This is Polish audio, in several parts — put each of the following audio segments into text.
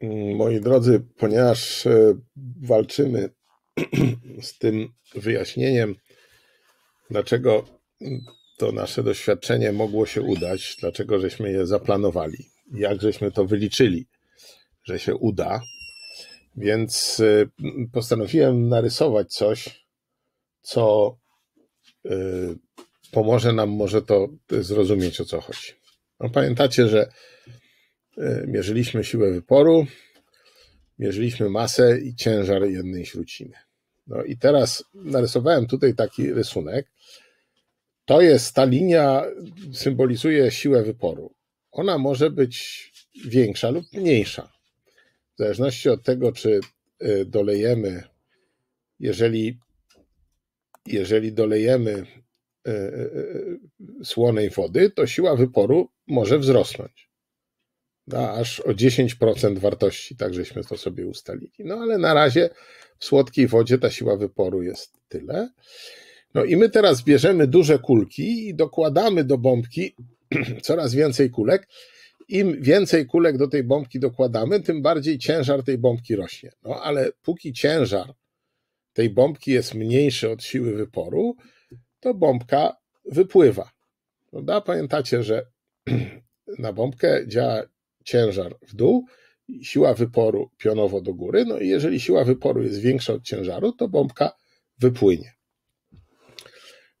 Mm, moi drodzy, ponieważ e, walczymy z tym wyjaśnieniem, dlaczego mm, to nasze doświadczenie mogło się udać, dlaczego żeśmy je zaplanowali, jak żeśmy to wyliczyli, że się uda. Więc e, postanowiłem narysować coś, co e, pomoże nam może to zrozumieć, o co chodzi. No, pamiętacie, że E, mierzyliśmy siłę wyporu, mierzyliśmy masę i ciężar jednej śruciny. No i teraz narysowałem tutaj taki rysunek. To jest ta linia, symbolizuje siłę wyporu. Ona może być większa lub mniejsza. W zależności od tego, czy e, dolejemy, jeżeli, jeżeli dolejemy e, słonej wody, to siła wyporu może wzrosnąć da aż o 10% wartości, tak żeśmy to sobie ustalili. No ale na razie w słodkiej wodzie ta siła wyporu jest tyle. No i my teraz bierzemy duże kulki i dokładamy do bombki coraz więcej kulek. Im więcej kulek do tej bombki dokładamy, tym bardziej ciężar tej bombki rośnie. No ale póki ciężar tej bombki jest mniejszy od siły wyporu, to bombka wypływa. Prawda? No, pamiętacie, że na bombkę działa ciężar w dół, siła wyporu pionowo do góry. No i jeżeli siła wyporu jest większa od ciężaru, to bombka wypłynie.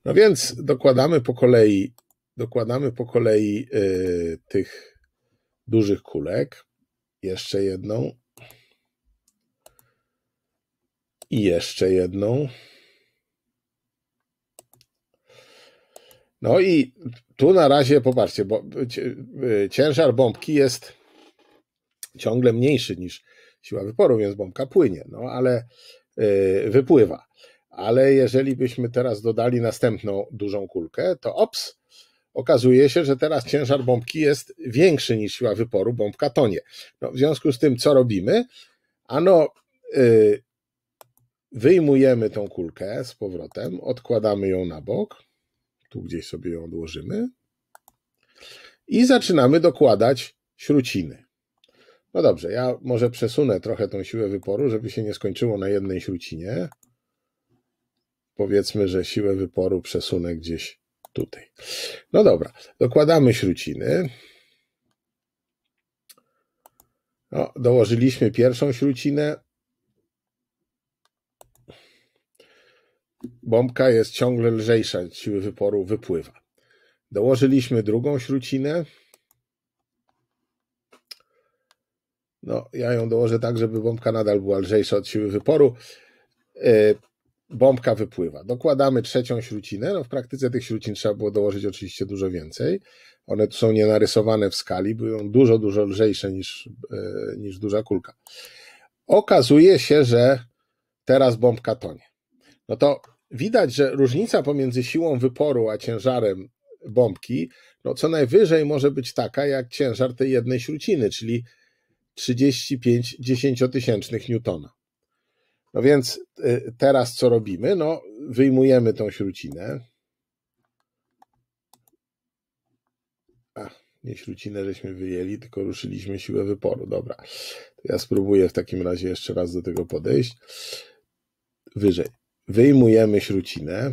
No więc dokładamy po kolei, dokładamy po kolei yy, tych dużych kulek. Jeszcze jedną. I jeszcze jedną. No i tu na razie popatrzcie, bo e, e, ciężar bombki jest ciągle mniejszy niż siła wyporu, więc bombka płynie, no ale e, wypływa. Ale jeżeli byśmy teraz dodali następną dużą kulkę, to ops, okazuje się, że teraz ciężar bombki jest większy niż siła wyporu, bombka tonie. No, w związku z tym, co robimy? Ano, yy, wyjmujemy tą kulkę z powrotem, odkładamy ją na bok, tu gdzieś sobie ją odłożymy. I zaczynamy dokładać śruciny. No dobrze, ja może przesunę trochę tą siłę wyporu, żeby się nie skończyło na jednej śrucinie. Powiedzmy, że siłę wyporu przesunę gdzieś tutaj. No dobra, dokładamy śruciny. No, dołożyliśmy pierwszą śrucinę, Bombka jest ciągle lżejsza, siły wyporu wypływa. Dołożyliśmy drugą śrucinę. No, ja ją dołożę tak, żeby bombka nadal była lżejsza od siły wyporu. Bąbka e, bombka wypływa. Dokładamy trzecią śrucinę. No, w praktyce tych śrucin trzeba było dołożyć oczywiście dużo więcej. One tu są nienarysowane w skali, były dużo, dużo lżejsze niż, e, niż duża kulka. Okazuje się, że teraz bombka tonie no to widać, że różnica pomiędzy siłą wyporu a ciężarem bombki, no co najwyżej może być taka jak ciężar tej jednej śruciny, czyli 35 dziesięciotysięcznych newtona. No więc y, teraz co robimy? No wyjmujemy tą śrucinę. A, nie śrucinę żeśmy wyjęli, tylko ruszyliśmy siłę wyporu. Dobra, to ja spróbuję w takim razie jeszcze raz do tego podejść. Wyżej. Wyjmujemy śrucinę.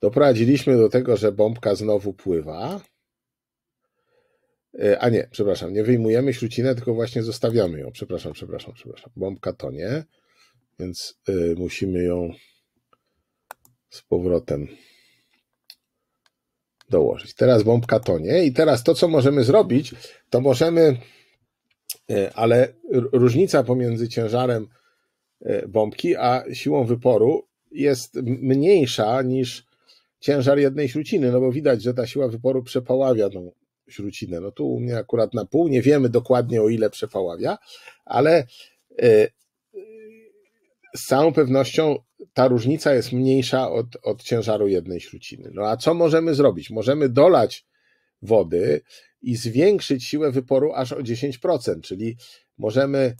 Doprowadziliśmy do tego, że bombka znowu pływa. E, a nie, przepraszam, nie wyjmujemy śrucinę, tylko właśnie zostawiamy ją. Przepraszam, przepraszam, przepraszam. Bombka tonie, więc e, musimy ją z powrotem dołożyć. Teraz bombka tonie i teraz to, co możemy zrobić, to możemy, e, ale różnica pomiędzy ciężarem E, bombki, a siłą wyporu jest mniejsza niż ciężar jednej śruciny, no bo widać, że ta siła wyporu przepaławia tą śrucinę. No tu u mnie akurat na pół, nie wiemy dokładnie o ile przepaławia, ale e, e, z całą pewnością ta różnica jest mniejsza od, od ciężaru jednej śruciny. No a co możemy zrobić? Możemy dolać wody i zwiększyć siłę wyporu aż o 10%, czyli możemy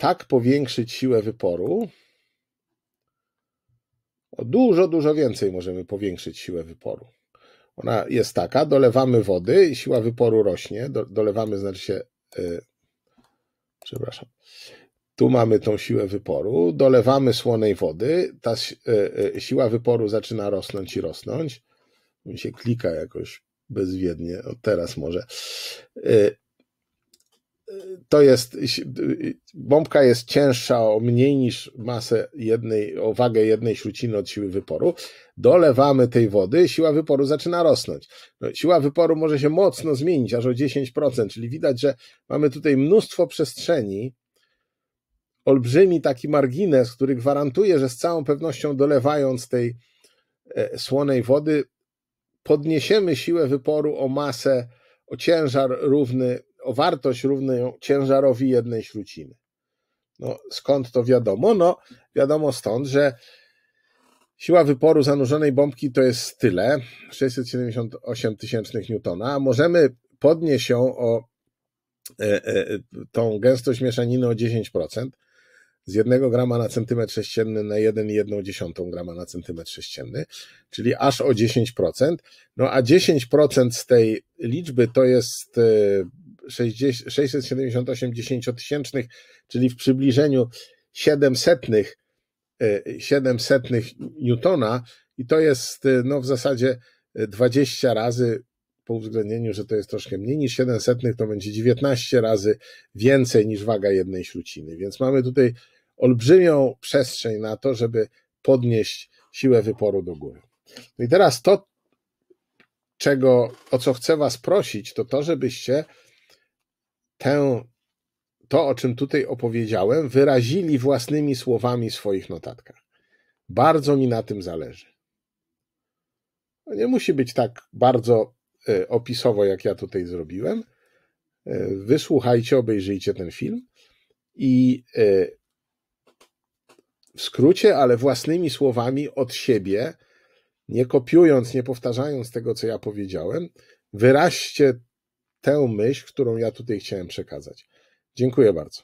tak powiększyć siłę wyporu, o dużo, dużo więcej możemy powiększyć siłę wyporu. Ona jest taka, dolewamy wody i siła wyporu rośnie, do, dolewamy znaczy się, yy, przepraszam, tu mamy tą siłę wyporu, dolewamy słonej wody, ta y, y, siła wyporu zaczyna rosnąć i rosnąć, mi się klika jakoś bezwiednie, o teraz może, y, to jest, bombka jest cięższa o mniej niż masę jednej, o wagę jednej śruciny od siły wyporu. Dolewamy tej wody, siła wyporu zaczyna rosnąć. No, siła wyporu może się mocno zmienić, aż o 10%, czyli widać, że mamy tutaj mnóstwo przestrzeni, olbrzymi taki margines, który gwarantuje, że z całą pewnością dolewając tej e, słonej wody, podniesiemy siłę wyporu o masę, o ciężar równy o wartość równą ciężarowi jednej śruciny. No, skąd to wiadomo? No, wiadomo stąd, że siła wyporu zanurzonej bombki to jest tyle, 678 tysięcznych newtona, a możemy podnieść ją o e, e, tą gęstość mieszaniny o 10%, z 1 grama na centymetr sześcienny na 1,1 grama na centymetr sześcienny, czyli aż o 10%. No a 10% z tej liczby to jest e, 678 dziesięciotysięcznych, czyli w przybliżeniu 700, 700 e, newtona i to jest e, no, w zasadzie 20 e, razy po uwzględnieniu, że to jest troszkę mniej niż 700, to będzie 19 razy więcej niż waga jednej śruciny. Więc mamy tutaj olbrzymią przestrzeń na to, żeby podnieść siłę wyporu do góry. No i teraz to, czego, o co chcę Was prosić, to to, żebyście tę, to, o czym tutaj opowiedziałem, wyrazili własnymi słowami w swoich notatkach. Bardzo mi na tym zależy. No nie musi być tak bardzo e, opisowo, jak ja tutaj zrobiłem. E, wysłuchajcie, obejrzyjcie ten film i e, w skrócie, ale własnymi słowami od siebie, nie kopiując, nie powtarzając tego, co ja powiedziałem, wyraźcie tę myśl, którą ja tutaj chciałem przekazać. Dziękuję bardzo.